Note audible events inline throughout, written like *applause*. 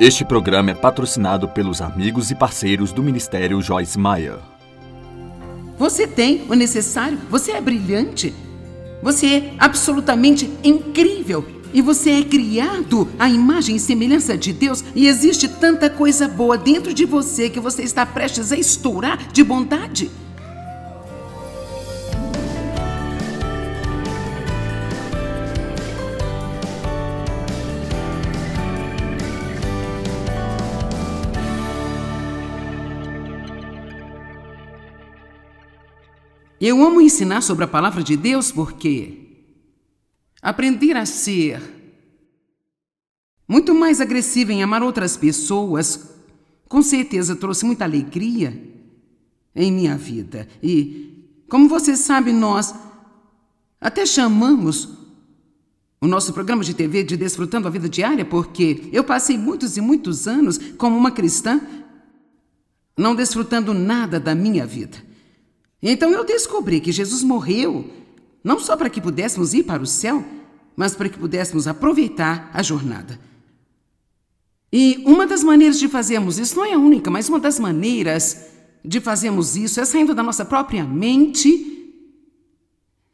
Este programa é patrocinado pelos amigos e parceiros do Ministério Joyce Meyer. Você tem o necessário, você é brilhante, você é absolutamente incrível e você é criado à imagem e semelhança de Deus e existe tanta coisa boa dentro de você que você está prestes a estourar de bondade. Eu amo ensinar sobre a palavra de Deus porque aprender a ser muito mais agressiva em amar outras pessoas com certeza trouxe muita alegria em minha vida. E, como você sabe, nós até chamamos o nosso programa de TV de Desfrutando a Vida Diária porque eu passei muitos e muitos anos como uma cristã não desfrutando nada da minha vida. Então eu descobri que Jesus morreu não só para que pudéssemos ir para o céu, mas para que pudéssemos aproveitar a jornada. E uma das maneiras de fazermos isso, não é a única, mas uma das maneiras de fazermos isso é saindo da nossa própria mente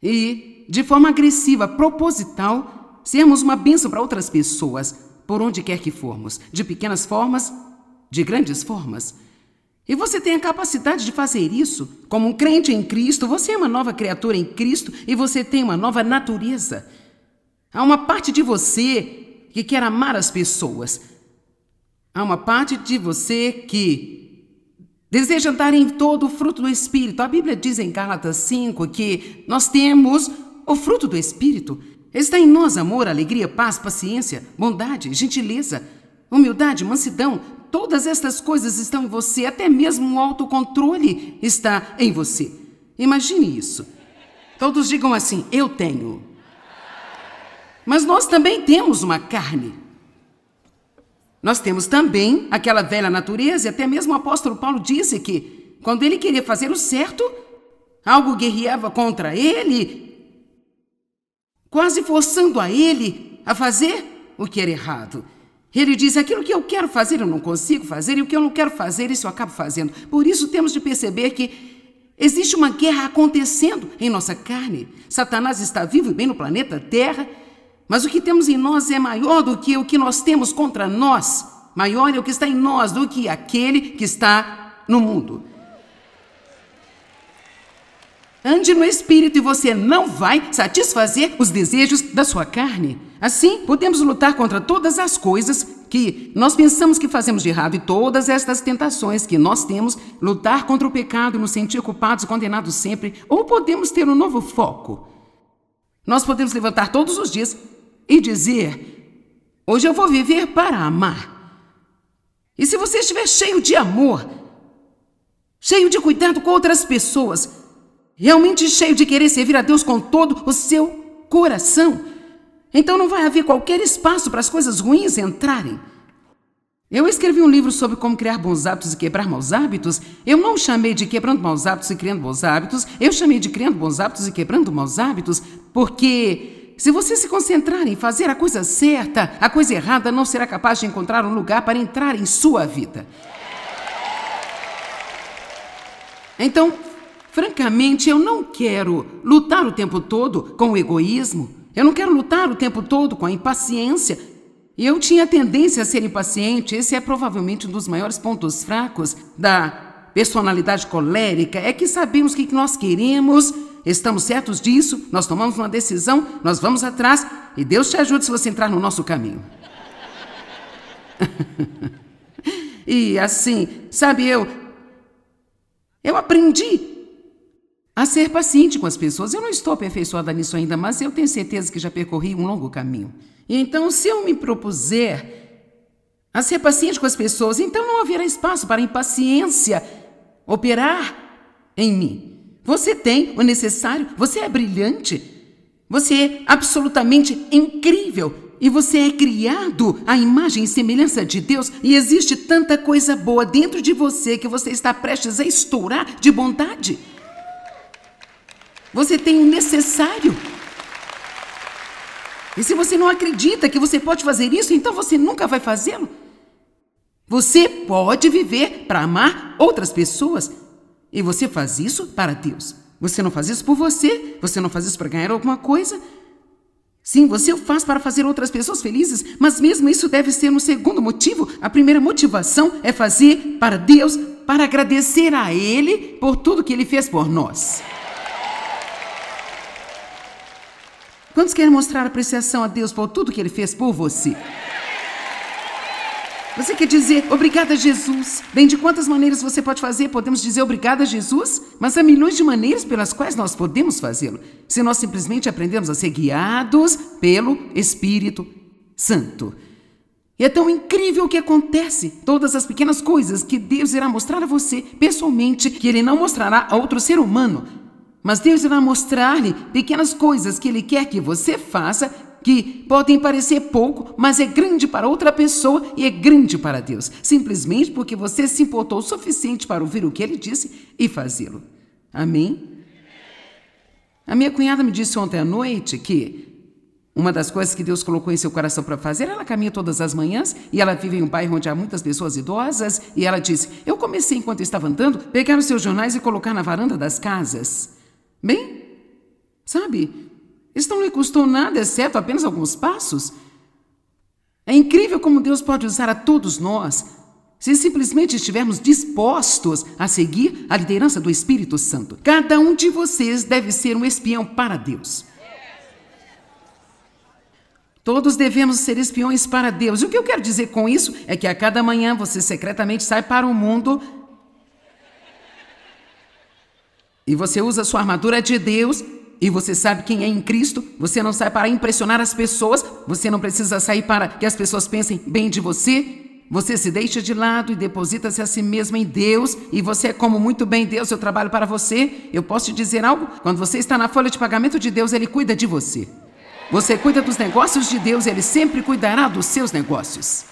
e, de forma agressiva, proposital, sermos uma bênção para outras pessoas, por onde quer que formos, de pequenas formas, de grandes formas. E você tem a capacidade de fazer isso. Como um crente em Cristo, você é uma nova criatura em Cristo e você tem uma nova natureza. Há uma parte de você que quer amar as pessoas. Há uma parte de você que deseja andar em todo o fruto do Espírito. A Bíblia diz em Gálatas 5 que nós temos o fruto do Espírito. Está em nós amor, alegria, paz, paciência, bondade, gentileza, humildade, mansidão, Todas estas coisas estão em você, até mesmo o autocontrole está em você. Imagine isso. Todos digam assim: eu tenho. Mas nós também temos uma carne. Nós temos também aquela velha natureza, e até mesmo o apóstolo Paulo disse que, quando ele queria fazer o certo, algo guerreava contra ele, quase forçando a ele a fazer o que era errado. Ele diz: aquilo que eu quero fazer eu não consigo fazer, e o que eu não quero fazer, isso eu acabo fazendo. Por isso temos de perceber que existe uma guerra acontecendo em nossa carne. Satanás está vivo e bem no planeta Terra, mas o que temos em nós é maior do que o que nós temos contra nós. Maior é o que está em nós do que aquele que está no mundo. Ande no espírito e você não vai satisfazer os desejos da sua carne. Assim, podemos lutar contra todas as coisas que nós pensamos que fazemos de errado e todas estas tentações que nós temos, lutar contra o pecado, e nos sentir culpados e condenados sempre, ou podemos ter um novo foco. Nós podemos levantar todos os dias e dizer: Hoje eu vou viver para amar. E se você estiver cheio de amor, cheio de cuidado com outras pessoas, realmente cheio de querer servir a Deus com todo o seu coração, então não vai haver qualquer espaço para as coisas ruins entrarem. Eu escrevi um livro sobre como criar bons hábitos e quebrar maus hábitos. Eu não chamei de quebrando maus hábitos e criando bons hábitos. Eu chamei de criando bons hábitos e quebrando maus hábitos, porque se você se concentrar em fazer a coisa certa, a coisa errada não será capaz de encontrar um lugar para entrar em sua vida. Então, francamente, eu não quero lutar o tempo todo com o egoísmo, eu não quero lutar o tempo todo com a impaciência. Eu tinha tendência a ser impaciente, esse é provavelmente um dos maiores pontos fracos da personalidade colérica. É que sabemos o que nós queremos, estamos certos disso, nós tomamos uma decisão, nós vamos atrás e Deus te ajude se você entrar no nosso caminho. *laughs* e assim, sabe, eu. Eu aprendi a ser paciente com as pessoas. Eu não estou aperfeiçoada nisso ainda, mas eu tenho certeza que já percorri um longo caminho. Então, se eu me propuser a ser paciente com as pessoas, então não haverá espaço para impaciência operar em mim. Você tem o necessário, você é brilhante, você é absolutamente incrível e você é criado à imagem e semelhança de Deus e existe tanta coisa boa dentro de você que você está prestes a estourar de bondade. Você tem o necessário. E se você não acredita que você pode fazer isso, então você nunca vai fazê-lo. Você pode viver para amar outras pessoas. E você faz isso para Deus. Você não faz isso por você, você não faz isso para ganhar alguma coisa. Sim, você o faz para fazer outras pessoas felizes, mas mesmo isso deve ser um segundo motivo. A primeira motivação é fazer para Deus, para agradecer a Ele por tudo que Ele fez por nós. Quantos querem mostrar apreciação a Deus por tudo que Ele fez por você? Você quer dizer obrigada, Jesus? Bem, de quantas maneiras você pode fazer? Podemos dizer obrigada, Jesus? Mas há milhões de maneiras pelas quais nós podemos fazê-lo, se nós simplesmente aprendemos a ser guiados pelo Espírito Santo. E é tão incrível o que acontece, todas as pequenas coisas que Deus irá mostrar a você pessoalmente, que Ele não mostrará a outro ser humano. Mas Deus irá mostrar-lhe pequenas coisas que Ele quer que você faça, que podem parecer pouco, mas é grande para outra pessoa e é grande para Deus, simplesmente porque você se importou o suficiente para ouvir o que Ele disse e fazê-lo. Amém? A minha cunhada me disse ontem à noite que uma das coisas que Deus colocou em seu coração para fazer, ela caminha todas as manhãs e ela vive em um bairro onde há muitas pessoas idosas. E ela disse: Eu comecei enquanto estava andando, pegar os seus jornais e colocar na varanda das casas. Bem, sabe, isso não lhe custou nada, exceto apenas alguns passos. É incrível como Deus pode usar a todos nós, se simplesmente estivermos dispostos a seguir a liderança do Espírito Santo. Cada um de vocês deve ser um espião para Deus. Todos devemos ser espiões para Deus. E o que eu quero dizer com isso é que a cada manhã você secretamente sai para o mundo e você usa a sua armadura de Deus e você sabe quem é em Cristo, você não sai para impressionar as pessoas, você não precisa sair para que as pessoas pensem bem de você. Você se deixa de lado e deposita-se a si mesmo em Deus, e você é como muito bem Deus, eu trabalho para você. Eu posso te dizer algo? Quando você está na folha de pagamento de Deus, ele cuida de você. Você cuida dos negócios de Deus, ele sempre cuidará dos seus negócios.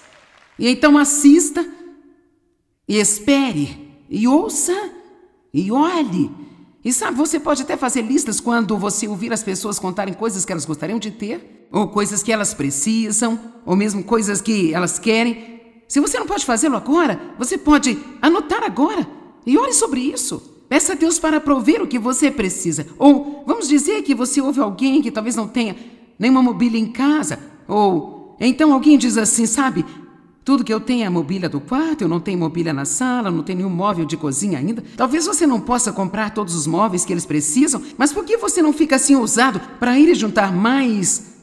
E então assista, e espere, e ouça, e olhe e sabe, você pode até fazer listas quando você ouvir as pessoas contarem coisas que elas gostariam de ter, ou coisas que elas precisam, ou mesmo coisas que elas querem. Se você não pode fazê-lo agora, você pode anotar agora e ore sobre isso. Peça a Deus para prover o que você precisa. Ou vamos dizer que você ouve alguém que talvez não tenha nenhuma mobília em casa, ou então alguém diz assim, sabe, tudo que eu tenho é a mobília do quarto, eu não tenho mobília na sala, não tenho nenhum móvel de cozinha ainda. Talvez você não possa comprar todos os móveis que eles precisam, mas por que você não fica assim ousado para ir juntar mais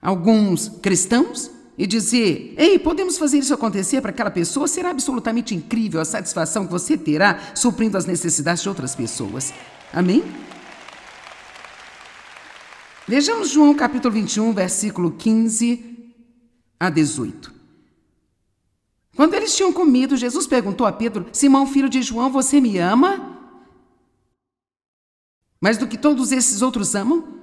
alguns cristãos e dizer: Ei, podemos fazer isso acontecer para aquela pessoa? Será absolutamente incrível a satisfação que você terá suprindo as necessidades de outras pessoas. Amém? Vejamos João capítulo 21, versículo 15 a 18. Quando eles tinham comido, Jesus perguntou a Pedro: Simão, filho de João, você me ama? Mais do que todos esses outros amam?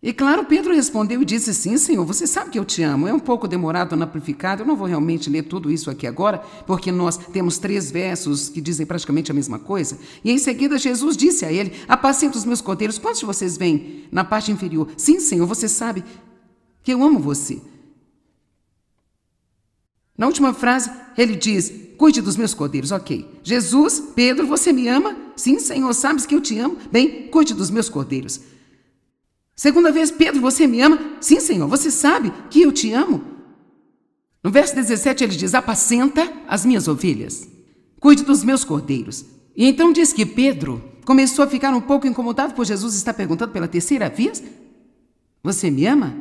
E claro, Pedro respondeu e disse: Sim, Senhor, você sabe que eu te amo. É um pouco demorado, amplificado, é eu não vou realmente ler tudo isso aqui agora, porque nós temos três versos que dizem praticamente a mesma coisa. E em seguida, Jesus disse a ele: Apacenta os meus cordeiros. Quantos de vocês vêm na parte inferior? Sim, Senhor, você sabe que eu amo você. Na última frase, ele diz: Cuide dos meus cordeiros, ok. Jesus, Pedro, você me ama? Sim, Senhor, sabes que eu te amo? Bem, cuide dos meus cordeiros. Segunda vez, Pedro, você me ama? Sim, Senhor, você sabe que eu te amo? No verso 17 ele diz: Apacenta as minhas ovelhas, cuide dos meus cordeiros. E então diz que Pedro começou a ficar um pouco incomodado por Jesus estar perguntando pela terceira vez: Você me ama?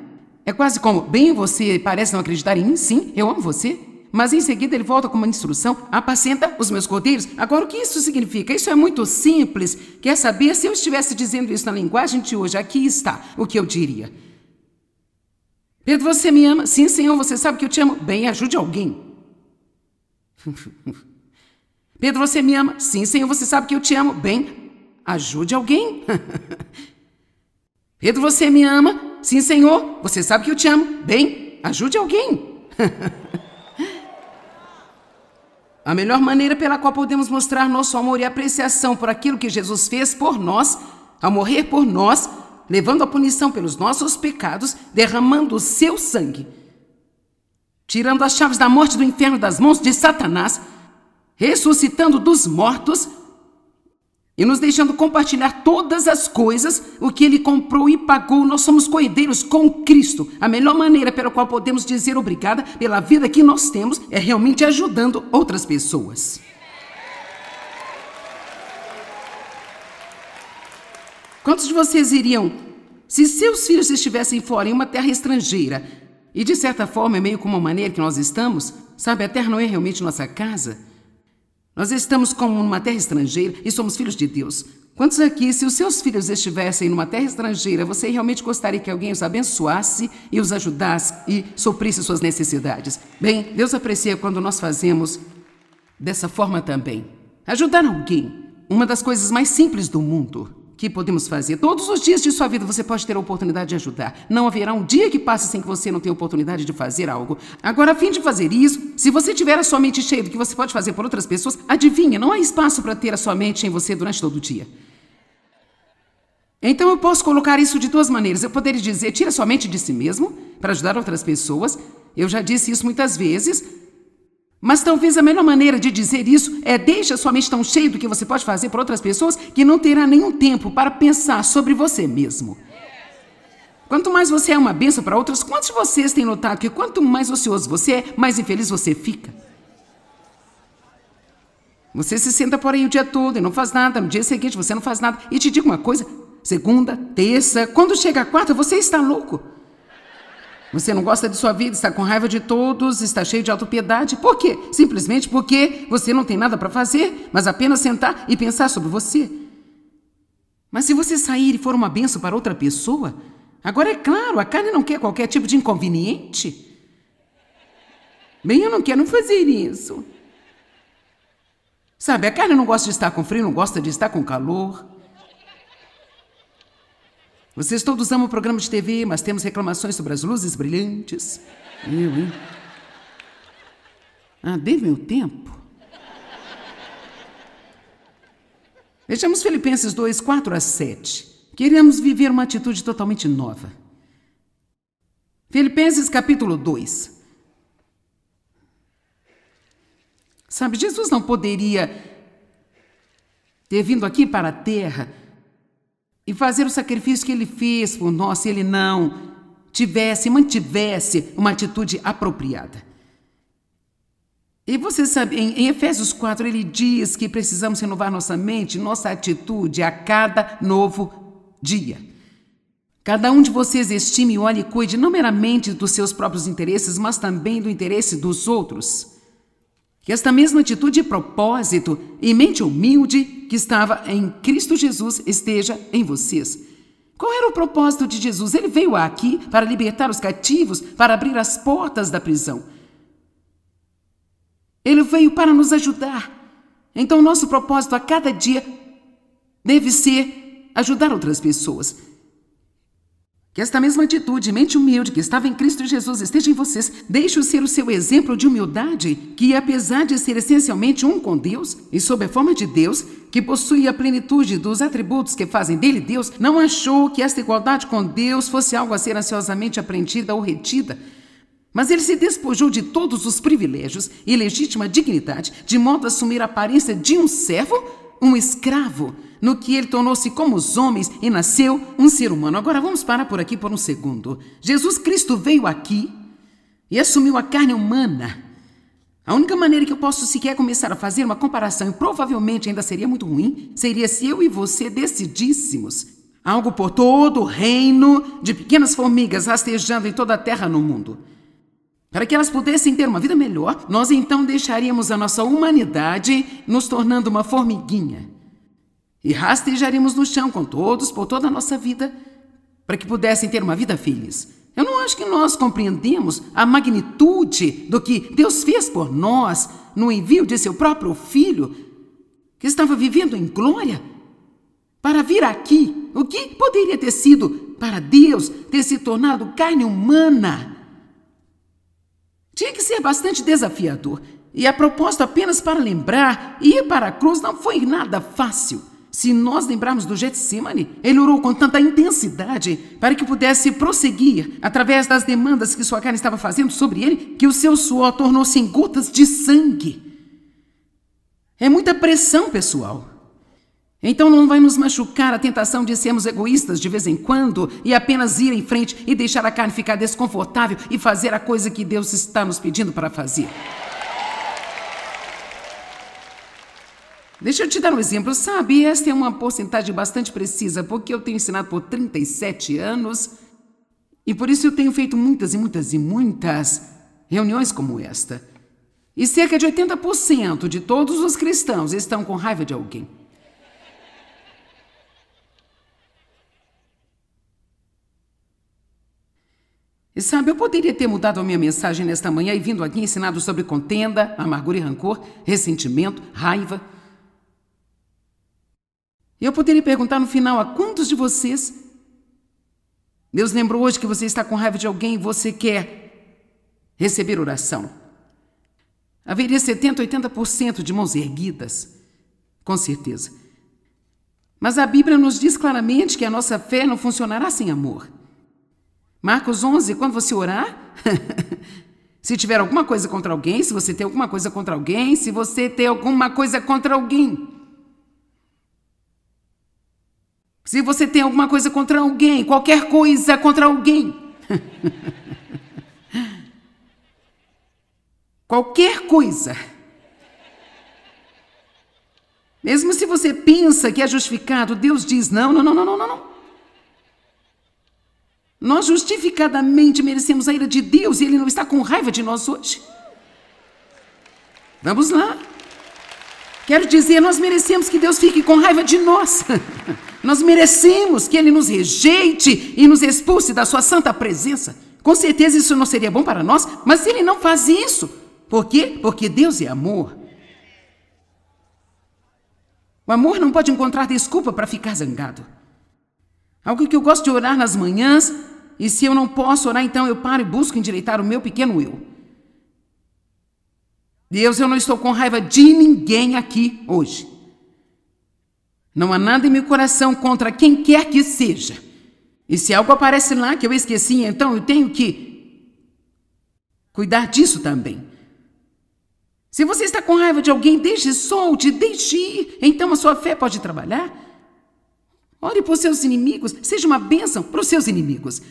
É quase como: bem, você parece não acreditar em mim, sim, eu amo você. Mas em seguida ele volta com uma instrução: apacenta os meus cordeiros. Agora, o que isso significa? Isso é muito simples. Quer saber? Se eu estivesse dizendo isso na linguagem de hoje, aqui está o que eu diria. Pedro, você me ama? Sim, Senhor, você sabe que eu te amo. Bem, ajude alguém. *laughs* Pedro, você me ama? Sim, Senhor, você sabe que eu te amo. Bem, ajude alguém. *laughs* Pedro, você me ama? Sim, senhor, você sabe que eu te amo. Bem, ajude alguém. *laughs* a melhor maneira pela qual podemos mostrar nosso amor e apreciação por aquilo que Jesus fez por nós, a morrer por nós, levando a punição pelos nossos pecados, derramando o seu sangue, tirando as chaves da morte do inferno das mãos de Satanás, ressuscitando dos mortos e nos deixando compartilhar todas as coisas, o que ele comprou e pagou. Nós somos coerdeiros com Cristo. A melhor maneira pela qual podemos dizer obrigada pela vida que nós temos é realmente ajudando outras pessoas. Quantos de vocês iriam, se seus filhos estivessem fora em uma terra estrangeira, e de certa forma é meio como a maneira que nós estamos, sabe, a terra não é realmente nossa casa? Nós estamos como numa terra estrangeira e somos filhos de Deus. Quantos aqui, se os seus filhos estivessem numa terra estrangeira, você realmente gostaria que alguém os abençoasse e os ajudasse e suprisse suas necessidades? Bem, Deus aprecia quando nós fazemos dessa forma também. Ajudar alguém, uma das coisas mais simples do mundo que podemos fazer. Todos os dias de sua vida você pode ter a oportunidade de ajudar. Não haverá um dia que passe sem que você não tenha oportunidade de fazer algo. Agora, a fim de fazer isso, se você tiver a sua mente cheia do que você pode fazer por outras pessoas, adivinha, não há espaço para ter a sua mente em você durante todo o dia. Então eu posso colocar isso de duas maneiras. Eu poderia dizer, tira sua mente de si mesmo para ajudar outras pessoas. Eu já disse isso muitas vezes. Mas talvez a melhor maneira de dizer isso é deixa sua mente tão cheia do que você pode fazer por outras pessoas que não terá nenhum tempo para pensar sobre você mesmo. Quanto mais você é uma benção para outras, quantos de vocês têm notado que quanto mais ocioso você é, mais infeliz você fica? Você se senta por aí o dia todo e não faz nada, no dia seguinte você não faz nada. E te digo uma coisa, segunda, terça, quando chega a quarta, você está louco. Você não gosta de sua vida, está com raiva de todos, está cheio de autopiedade. Por quê? Simplesmente porque você não tem nada para fazer, mas apenas sentar e pensar sobre você. Mas se você sair e for uma benção para outra pessoa, agora é claro, a carne não quer qualquer tipo de inconveniente. Bem, eu não quero fazer isso. Sabe, a carne não gosta de estar com frio, não gosta de estar com calor. Vocês todos amam o programa de TV, mas temos reclamações sobre as luzes brilhantes. Eu, hein? Ah, dei meu tempo. Vejamos Filipenses 2, 4 a 7. Queremos viver uma atitude totalmente nova. Filipenses capítulo 2. Sabe, Jesus não poderia ter vindo aqui para a terra e fazer o sacrifício que ele fez por nós se ele não tivesse, mantivesse uma atitude apropriada. E você sabe, em, Efésios 4 ele diz que precisamos renovar nossa mente, nossa atitude a cada novo dia. Cada um de vocês estime, olhe e cuide não meramente dos seus próprios interesses, mas também do interesse dos outros que Esta mesma atitude e propósito e mente humilde que estava em Cristo Jesus esteja em vocês. Qual era o propósito de Jesus? Ele veio aqui para libertar os cativos, para abrir as portas da prisão. Ele veio para nos ajudar. Então, nosso propósito a cada dia deve ser ajudar outras pessoas. Que esta mesma atitude, mente humilde que estava em Cristo Jesus, esteja em vocês. Deixe-o ser o seu exemplo de humildade, que apesar de ser essencialmente um com Deus e sob a forma de Deus, que possui a plenitude dos atributos que fazem dele Deus, não achou que esta igualdade com Deus fosse algo a ser ansiosamente aprendida ou retida. Mas ele se despojou de todos os privilégios e legítima dignidade, de modo a assumir a aparência de um servo um escravo, no que ele tornou-se como os homens e nasceu um ser humano. Agora vamos parar por aqui por um segundo. Jesus Cristo veio aqui e assumiu a carne humana. A única maneira que eu posso sequer começar a fazer uma comparação, e provavelmente ainda seria muito ruim, seria se eu e você decidíssemos algo por todo o reino de pequenas formigas rastejando em toda a terra no mundo. Para que elas pudessem ter uma vida melhor, nós então deixaríamos a nossa humanidade nos tornando uma formiguinha e rastejaríamos no chão com todos por toda a nossa vida para que pudessem ter uma vida feliz. Eu não acho que nós compreendemos a magnitude do que Deus fez por nós no envio de seu próprio filho, que estava vivendo em glória, para vir aqui. O que poderia ter sido para Deus ter se tornado carne humana? Tinha que ser bastante desafiador. E a proposta apenas para lembrar, ir para a cruz não foi nada fácil. Se nós lembrarmos do Getsemane, ele orou com tanta intensidade para que pudesse prosseguir através das demandas que sua carne estava fazendo sobre ele, que o seu suor tornou-se em gotas de sangue. É muita pressão, pessoal. Então não vai nos machucar a tentação de sermos egoístas de vez em quando e apenas ir em frente e deixar a carne ficar desconfortável e fazer a coisa que Deus está nos pedindo para fazer. Deixa eu te dar um exemplo, sabe? Esta é uma porcentagem bastante precisa, porque eu tenho ensinado por 37 anos e por isso eu tenho feito muitas e muitas e muitas reuniões como esta. E cerca de 80% de todos os cristãos estão com raiva de alguém. Sabe, eu poderia ter mudado a minha mensagem nesta manhã e vindo aqui ensinado sobre contenda, amargura e rancor, ressentimento, raiva. Eu poderia perguntar no final a quantos de vocês Deus lembrou hoje que você está com raiva de alguém e você quer receber oração. Haveria 70, 80% de mãos erguidas, com certeza. Mas a Bíblia nos diz claramente que a nossa fé não funcionará sem amor. Marcos 11, quando você orar. *laughs* se tiver alguma coisa contra alguém, se você tem alguma coisa contra alguém, se você tem alguma coisa contra alguém. Se você tem alguma coisa contra alguém, qualquer coisa contra alguém. *laughs* qualquer coisa. Mesmo se você pensa que é justificado, Deus diz: não, não, não, não, não, não. Nós justificadamente merecemos a ira de Deus e Ele não está com raiva de nós hoje. Vamos lá. Quero dizer, nós merecemos que Deus fique com raiva de nós. *laughs* nós merecemos que Ele nos rejeite e nos expulse da Sua santa presença. Com certeza isso não seria bom para nós, mas Ele não faz isso. Por quê? Porque Deus é amor. O amor não pode encontrar desculpa para ficar zangado. Algo que eu gosto de orar nas manhãs e se eu não posso orar, então eu paro e busco endireitar o meu pequeno eu. Deus, eu não estou com raiva de ninguém aqui hoje. Não há nada em meu coração contra quem quer que seja. E se algo aparece lá que eu esqueci, então eu tenho que cuidar disso também. Se você está com raiva de alguém, deixe solte, deixe ir. Então a sua fé pode trabalhar. Ore por seus inimigos, seja uma bênção para os seus inimigos.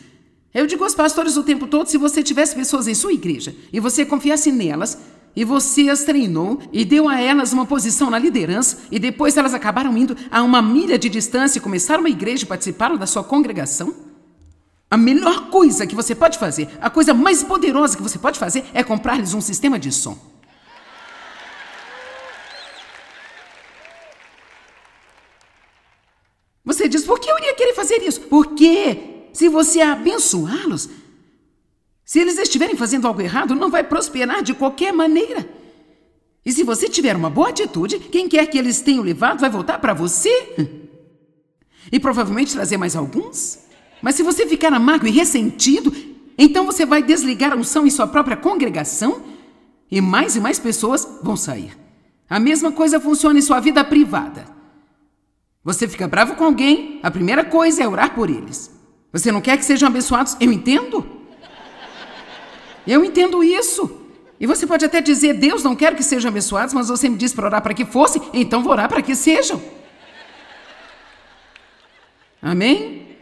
Eu digo aos pastores o tempo todo: se você tivesse pessoas em sua igreja e você confiasse nelas, e você as treinou e deu a elas uma posição na liderança, e depois elas acabaram indo a uma milha de distância e começaram uma igreja e participaram da sua congregação? A melhor coisa que você pode fazer, a coisa mais poderosa que você pode fazer, é comprar-lhes um sistema de som. Você diz, por que eu iria querer fazer isso? Por quê? se você abençoá-los, se eles estiverem fazendo algo errado, não vai prosperar de qualquer maneira. E se você tiver uma boa atitude, quem quer que eles tenham levado vai voltar para você. E provavelmente trazer mais alguns. Mas se você ficar amargo e ressentido, então você vai desligar a unção em sua própria congregação e mais e mais pessoas vão sair. A mesma coisa funciona em sua vida privada. Você fica bravo com alguém, a primeira coisa é orar por eles. Você não quer que sejam abençoados? Eu entendo. Eu entendo isso. E você pode até dizer, Deus, não quero que sejam abençoados, mas você me disse para orar para que fosse. então vou orar para que sejam. Amém?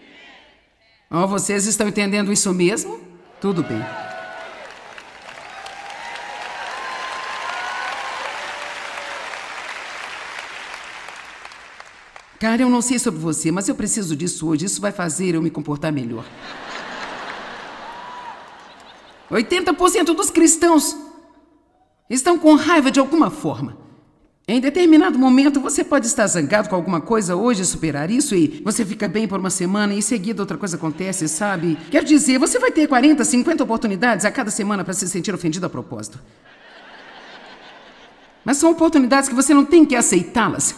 Oh, vocês estão entendendo isso mesmo? Tudo bem. Cara, eu não sei sobre você, mas eu preciso disso hoje. Isso vai fazer eu me comportar melhor. 80% dos cristãos estão com raiva de alguma forma. Em determinado momento, você pode estar zangado com alguma coisa hoje, superar isso e você fica bem por uma semana e em seguida outra coisa acontece, sabe? Quer dizer, você vai ter 40, 50 oportunidades a cada semana para se sentir ofendido a propósito. Mas são oportunidades que você não tem que aceitá-las.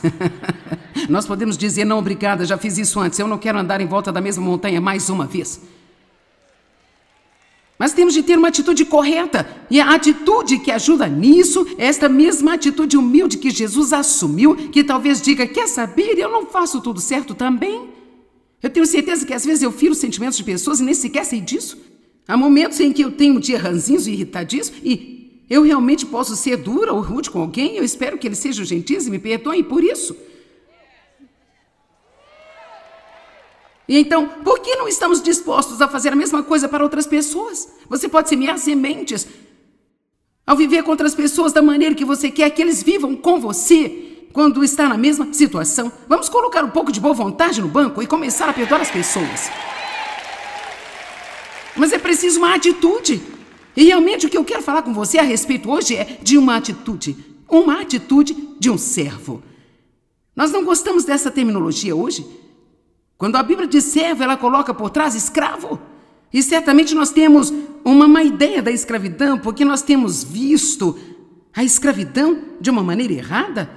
*laughs* Nós podemos dizer: não, obrigada, já fiz isso antes, eu não quero andar em volta da mesma montanha mais uma vez. Mas temos de ter uma atitude correta. E a atitude que ajuda nisso é esta mesma atitude humilde que Jesus assumiu, que talvez diga: quer saber, eu não faço tudo certo também. Eu tenho certeza que às vezes eu firo os sentimentos de pessoas e nem sequer sei disso. Há momentos em que eu tenho um dia ranzinhos e irritadíssimo e eu realmente posso ser dura ou rude com alguém, eu espero que eles sejam gentis e me perdoem por isso. E então, por que não estamos dispostos a fazer a mesma coisa para outras pessoas? Você pode semear sementes ao viver com outras pessoas da maneira que você quer que eles vivam com você quando está na mesma situação. Vamos colocar um pouco de boa vontade no banco e começar a perdoar as pessoas. Mas é preciso uma atitude. E realmente o que eu quero falar com você a respeito hoje é de uma atitude, uma atitude de um servo. Nós não gostamos dessa terminologia hoje. Quando a Bíblia diz servo, ela coloca por trás escravo. E certamente nós temos uma má ideia da escravidão, porque nós temos visto a escravidão de uma maneira errada.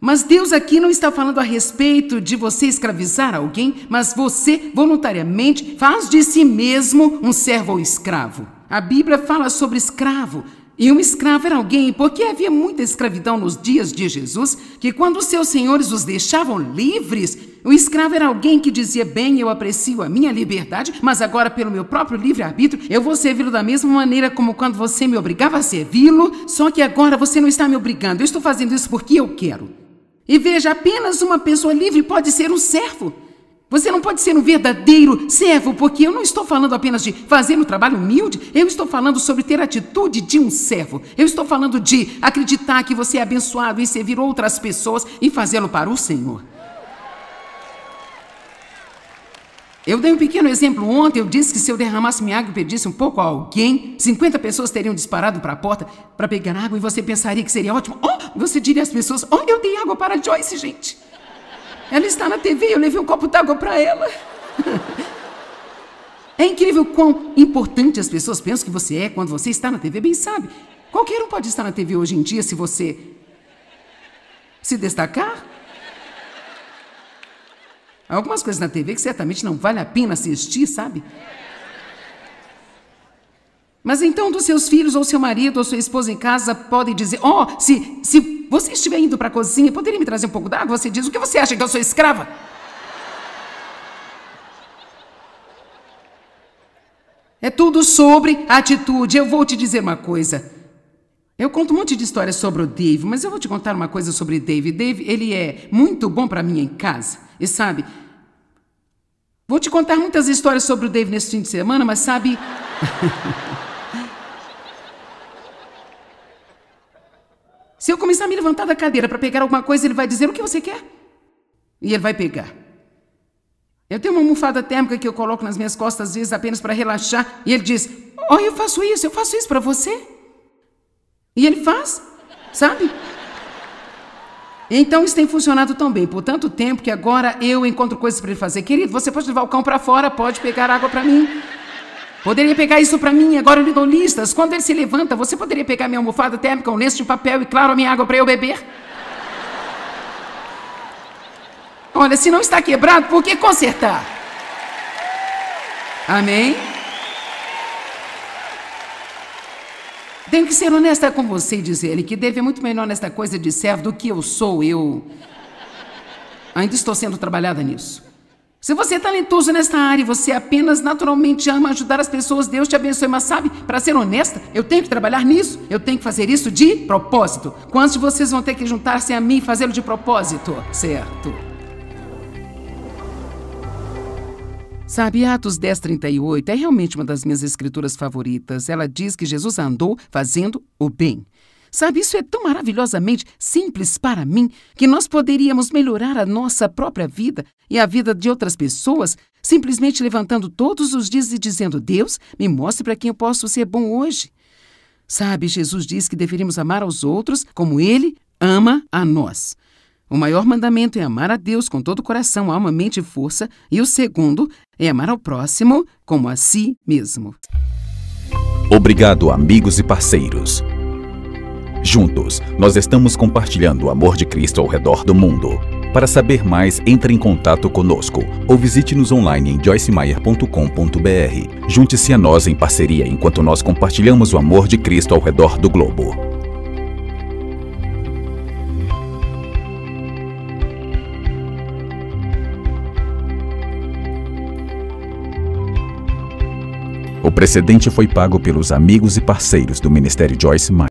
Mas Deus aqui não está falando a respeito de você escravizar alguém, mas você voluntariamente faz de si mesmo um servo ou escravo. A Bíblia fala sobre escravo. E um escravo era alguém, porque havia muita escravidão nos dias de Jesus, que quando seus senhores os deixavam livres, o escravo era alguém que dizia: Bem, eu aprecio a minha liberdade, mas agora, pelo meu próprio livre-arbítrio, eu vou servi-lo da mesma maneira como quando você me obrigava a servi-lo, só que agora você não está me obrigando, eu estou fazendo isso porque eu quero. E veja: apenas uma pessoa livre pode ser um servo. Você não pode ser um verdadeiro servo, porque eu não estou falando apenas de fazer um trabalho humilde, eu estou falando sobre ter a atitude de um servo. Eu estou falando de acreditar que você é abençoado em servir outras pessoas e fazê-lo para o Senhor. Eu dei um pequeno exemplo ontem, eu disse que se eu derramasse minha água e pedisse um pouco a alguém, 50 pessoas teriam disparado para a porta para pegar água e você pensaria que seria ótimo. Oh, você diria às pessoas, oh, eu dei água para Joyce, gente. Ela está na TV, eu levei um copo d'água para ela. É incrível quão importante as pessoas pensam que você é quando você está na TV, bem sabe. Qualquer um pode estar na TV hoje em dia se você se destacar. Há algumas coisas na TV que certamente não vale a pena assistir, sabe? Mas então dos seus filhos ou seu marido ou sua esposa em casa podem dizer: "Ó, oh, se se você estiver indo para a cozinha, poderia me trazer um pouco d'água? Você diz: O que você acha que eu sou escrava? É tudo sobre atitude. Eu vou te dizer uma coisa. Eu conto um monte de histórias sobre o Dave, mas eu vou te contar uma coisa sobre o Dave. Dave, ele é muito bom para mim em casa. E sabe, vou te contar muitas histórias sobre o Dave nesse fim de semana, mas sabe. *laughs* Se eu começar a me levantar da cadeira para pegar alguma coisa, ele vai dizer o que você quer. E ele vai pegar. Eu tenho uma almofada térmica que eu coloco nas minhas costas às vezes apenas para relaxar. E ele diz: olha, eu faço isso, eu faço isso para você. E ele faz, sabe? Então isso tem funcionado tão bem por tanto tempo que agora eu encontro coisas para ele fazer. Querido, você pode levar o cão para fora, pode pegar água para mim. Poderia pegar isso para mim, agora eu lhe dou listas. Quando ele se levanta, você poderia pegar minha almofada térmica, um lenço de papel e, claro, a minha água para eu beber? Olha, se não está quebrado, por que consertar? Amém? Tenho que ser honesta com você e dizer-lhe que deve muito melhor nesta coisa de servo do que eu sou. Eu ainda estou sendo trabalhada nisso. Se você é talentoso nesta área e você apenas naturalmente ama ajudar as pessoas, Deus te abençoe. Mas sabe, para ser honesta, eu tenho que trabalhar nisso, eu tenho que fazer isso de propósito. Quantos de vocês vão ter que juntar-se a mim e fazê-lo de propósito? Certo. Sabe, Atos 10, 38 é realmente uma das minhas escrituras favoritas. Ela diz que Jesus andou fazendo o bem. Sabe, isso é tão maravilhosamente simples para mim que nós poderíamos melhorar a nossa própria vida e a vida de outras pessoas simplesmente levantando todos os dias e dizendo: Deus, me mostre para quem eu posso ser bom hoje. Sabe, Jesus diz que deveríamos amar aos outros como ele ama a nós. O maior mandamento é amar a Deus com todo o coração, alma, mente e força, e o segundo é amar ao próximo como a si mesmo. Obrigado, amigos e parceiros Juntos, nós estamos compartilhando o amor de Cristo ao redor do mundo. Para saber mais, entre em contato conosco ou visite-nos online em joycemaier.com.br. Junte-se a nós em parceria enquanto nós compartilhamos o amor de Cristo ao redor do globo. O precedente foi pago pelos amigos e parceiros do Ministério Joyce Meyer.